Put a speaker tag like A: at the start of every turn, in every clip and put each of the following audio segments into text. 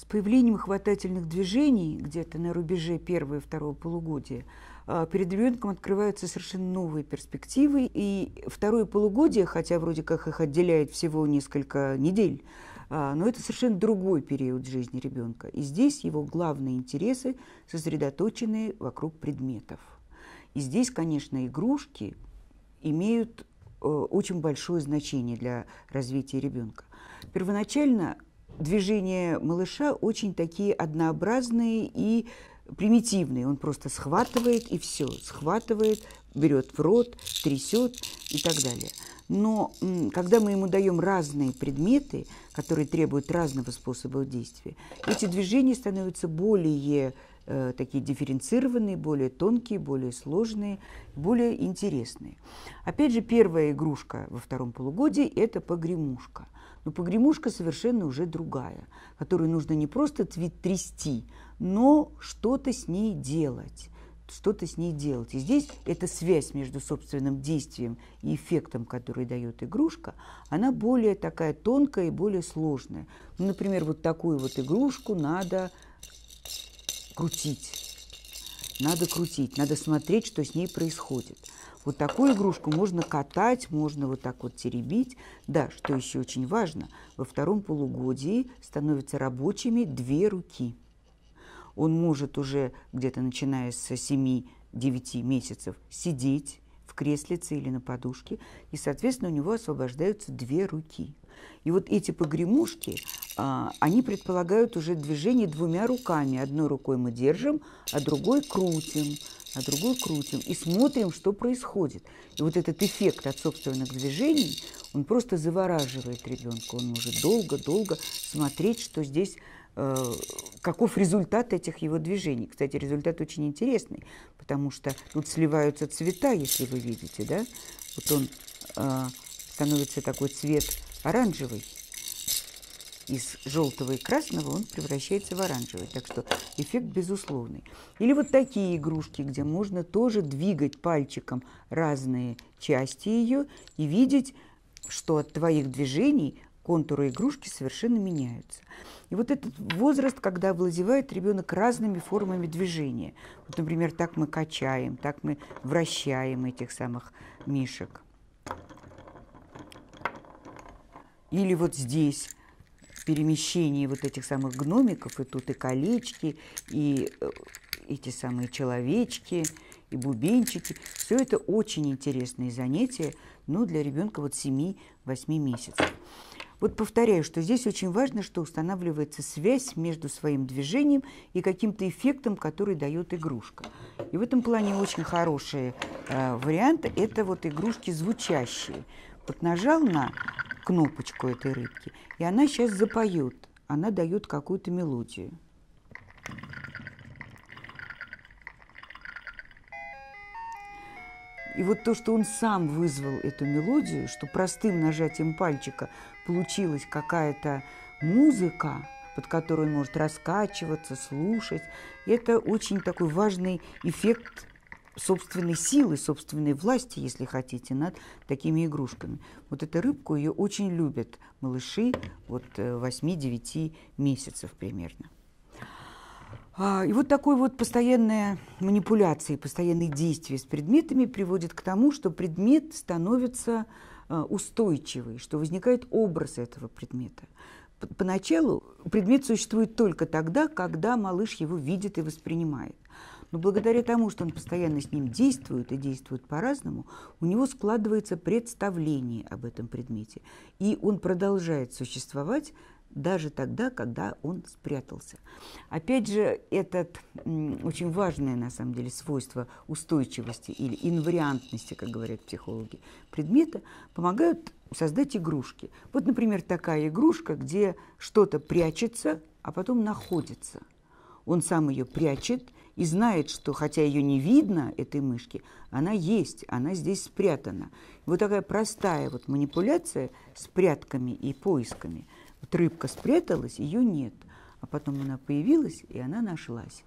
A: С появлением хватательных движений где-то на рубеже первого и второго полугодия а, перед ребенком открываются совершенно новые перспективы. И второе полугодие, хотя вроде как их отделяет всего несколько недель, а, но это совершенно другой период жизни ребенка. И здесь его главные интересы сосредоточены вокруг предметов. И здесь, конечно, игрушки имеют э, очень большое значение для развития ребенка. Первоначально движения малыша очень такие однообразные и примитивные. Он просто схватывает и все, схватывает, берет в рот, трясет и так далее. Но когда мы ему даем разные предметы, которые требуют разного способа действия, эти движения становятся более Э, такие дифференцированные, более тонкие, более сложные, более интересные. Опять же, первая игрушка во втором полугодии – это погремушка. Но погремушка совершенно уже другая, которую нужно не просто трясти, но что-то с ней делать что-то с ней делать. И здесь эта связь между собственным действием и эффектом, который дает игрушка, она более такая тонкая и более сложная. Ну, например, вот такую вот игрушку надо крутить. Надо крутить, надо смотреть, что с ней происходит. Вот такую игрушку можно катать, можно вот так вот теребить. Да, что еще очень важно, во втором полугодии становятся рабочими две руки. Он может уже где-то начиная с 7-9 месяцев сидеть в креслице или на подушке, и, соответственно, у него освобождаются две руки. И вот эти погремушки, а, они предполагают уже движение двумя руками. Одной рукой мы держим, а другой крутим, а другой крутим. И смотрим, что происходит. И вот этот эффект от собственных движений, он просто завораживает ребенка. Он может долго-долго смотреть, что здесь э, каков результат этих его движений. Кстати, результат очень интересный, потому что тут сливаются цвета, если вы видите, да? Вот он э, становится такой цвет оранжевый, из желтого и красного он превращается в оранжевый. Так что эффект безусловный. Или вот такие игрушки, где можно тоже двигать пальчиком разные части ее и видеть, что от твоих движений контуры игрушки совершенно меняются. И вот этот возраст, когда овладевает ребенок разными формами движения. Вот, например, так мы качаем, так мы вращаем этих самых мишек. Или вот здесь в перемещении вот этих самых гномиков, и тут и колечки, и э, эти самые человечки, и бубенчики. Все это очень интересные занятия, но ну, для ребенка вот 7-8 месяцев. Вот повторяю, что здесь очень важно, что устанавливается связь между своим движением и каким-то эффектом, который дает игрушка. И в этом плане очень хорошие э, варианты – это вот игрушки звучащие. Вот нажал на кнопочку этой рыбки. И она сейчас запоет. Она дает какую-то мелодию. И вот то, что он сам вызвал эту мелодию, что простым нажатием пальчика получилась какая-то музыка, под которую он может раскачиваться, слушать, это очень такой важный эффект собственной силы, собственной власти, если хотите, над такими игрушками. Вот эту рыбку ее очень любят малыши вот 8-9 э, месяцев примерно. А, и вот такое вот постоянная манипуляция, постоянные действия с предметами приводит к тому, что предмет становится э, устойчивый, что возникает образ этого предмета. Поначалу предмет существует только тогда, когда малыш его видит и воспринимает. Но благодаря тому, что он постоянно с ним действует и действует по-разному, у него складывается представление об этом предмете. И он продолжает существовать даже тогда, когда он спрятался. Опять же, это очень важное, на самом деле, свойство устойчивости или инвариантности, как говорят психологи, предмета помогают создать игрушки. Вот, например, такая игрушка, где что-то прячется, а потом находится. Он сам ее прячет – и знает, что хотя ее не видно, этой мышки, она есть, она здесь спрятана. Вот такая простая вот манипуляция с прятками и поисками. Вот рыбка спряталась, ее нет, а потом она появилась, и она нашлась.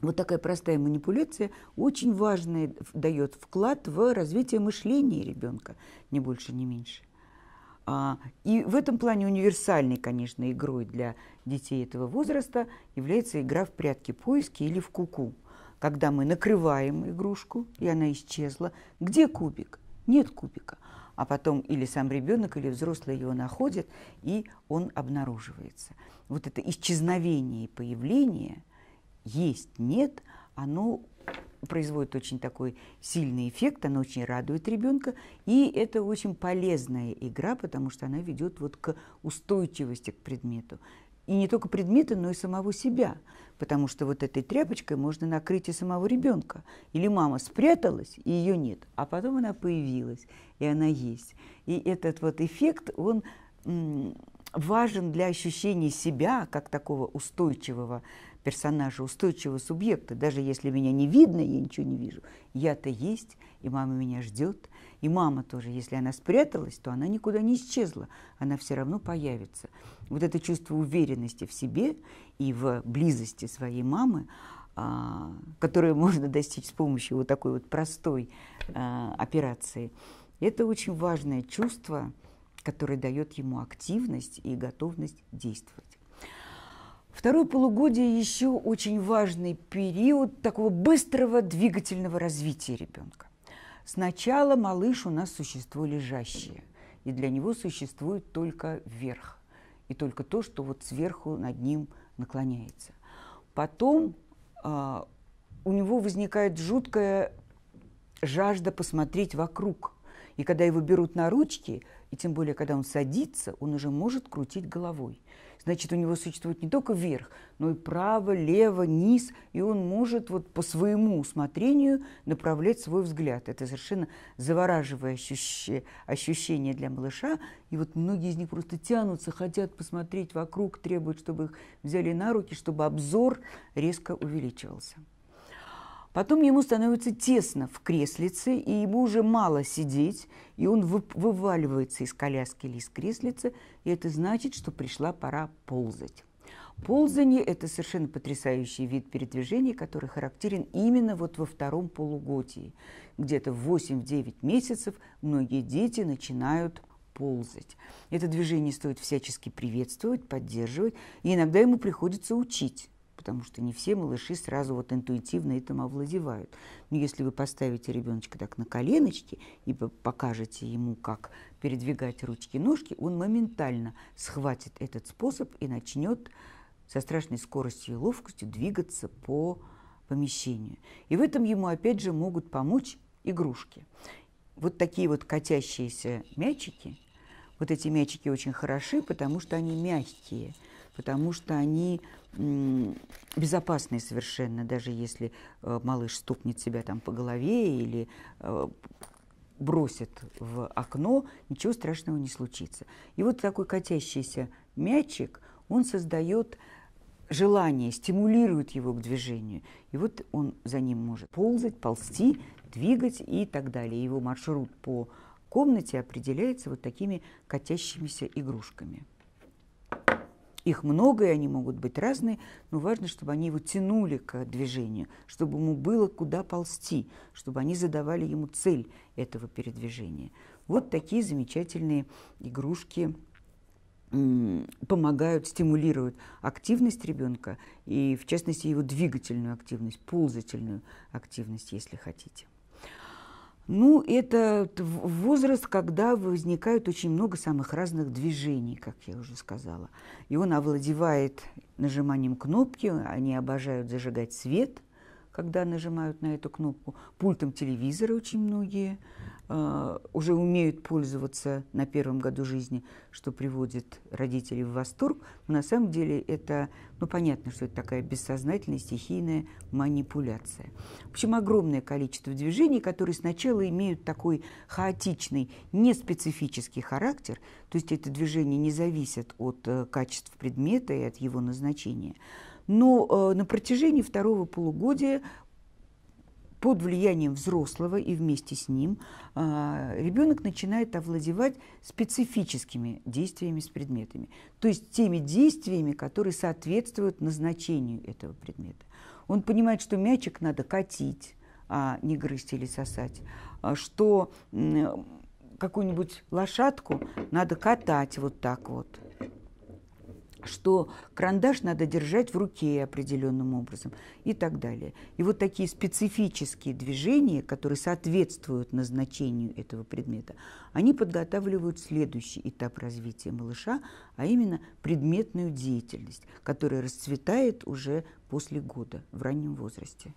A: Вот такая простая манипуляция очень важный дает вклад в развитие мышления ребенка, ни больше, ни меньше. А, и в этом плане универсальной, конечно, игрой для детей этого возраста является игра в прятки-поиски или в куку. -ку, когда мы накрываем игрушку, и она исчезла. Где кубик? Нет кубика. А потом или сам ребенок, или взрослый его находит, и он обнаруживается. Вот это исчезновение и появление, есть, нет, оно производит очень такой сильный эффект, она очень радует ребенка, и это очень полезная игра, потому что она ведет вот к устойчивости к предмету. И не только предмета, но и самого себя, потому что вот этой тряпочкой можно накрыть и самого ребенка. Или мама спряталась, и ее нет, а потом она появилась, и она есть. И этот вот эффект, он важен для ощущения себя как такого устойчивого персонажа, устойчивого субъекта. Даже если меня не видно, я ничего не вижу. Я-то есть, и мама меня ждет. И мама тоже, если она спряталась, то она никуда не исчезла. Она все равно появится. Вот это чувство уверенности в себе и в близости своей мамы, а, которое можно достичь с помощью вот такой вот простой а, операции, это очень важное чувство, которое дает ему активность и готовность действовать. Второе полугодие еще очень важный период такого быстрого двигательного развития ребенка. Сначала малыш у нас существо лежащее, и для него существует только верх, и только то, что вот сверху над ним наклоняется. Потом э, у него возникает жуткая жажда посмотреть вокруг. И когда его берут на ручки, и тем более, когда он садится, он уже может крутить головой. Значит, у него существует не только верх, но и право, лево, низ, и он может вот по своему усмотрению направлять свой взгляд. Это совершенно завораживающее ощущение для малыша. И вот многие из них просто тянутся, хотят посмотреть вокруг, требуют, чтобы их взяли на руки, чтобы обзор резко увеличивался. Потом ему становится тесно в креслице, и ему уже мало сидеть, и он вываливается из коляски или из креслицы, и это значит, что пришла пора ползать. Ползание – это совершенно потрясающий вид передвижения, который характерен именно вот во втором полугодии. Где-то в 8-9 месяцев многие дети начинают ползать. Это движение стоит всячески приветствовать, поддерживать, и иногда ему приходится учить потому что не все малыши сразу вот интуитивно этим овладевают. Но если вы поставите ребеночка так на коленочки и покажете ему, как передвигать ручки ножки, он моментально схватит этот способ и начнет со страшной скоростью и ловкостью двигаться по помещению. И в этом ему, опять же, могут помочь игрушки. Вот такие вот катящиеся мячики, вот эти мячики очень хороши, потому что они мягкие, потому что они безопасной совершенно, даже если э, малыш стукнет себя там по голове или э, бросит в окно, ничего страшного не случится. И вот такой катящийся мячик, он создает желание, стимулирует его к движению. И вот он за ним может ползать, ползти, двигать и так далее. Его маршрут по комнате определяется вот такими катящимися игрушками. Их много, и они могут быть разные, но важно, чтобы они его тянули к движению, чтобы ему было куда ползти, чтобы они задавали ему цель этого передвижения. Вот такие замечательные игрушки помогают, стимулируют активность ребенка и, в частности, его двигательную активность, ползательную активность, если хотите. Ну, это возраст, когда возникают очень много самых разных движений, как я уже сказала. И он овладевает нажиманием кнопки, они обожают зажигать свет, когда нажимают на эту кнопку. Пультом телевизора очень многие а, уже умеют пользоваться на первом году жизни, что приводит родителей в восторг. Но на самом деле это, ну понятно, что это такая бессознательная стихийная манипуляция. В общем, огромное количество движений, которые сначала имеют такой хаотичный, неспецифический характер, то есть это движение не зависит от э, качества предмета и от его назначения. Но э, на протяжении второго полугодия под влиянием взрослого и вместе с ним а, ребенок начинает овладевать специфическими действиями с предметами, то есть теми действиями, которые соответствуют назначению этого предмета. Он понимает, что мячик надо катить, а не грызть или сосать, а что какую-нибудь лошадку надо катать вот так вот – что карандаш надо держать в руке определенным образом и так далее. И вот такие специфические движения, которые соответствуют назначению этого предмета, они подготавливают следующий этап развития малыша, а именно предметную деятельность, которая расцветает уже после года в раннем возрасте.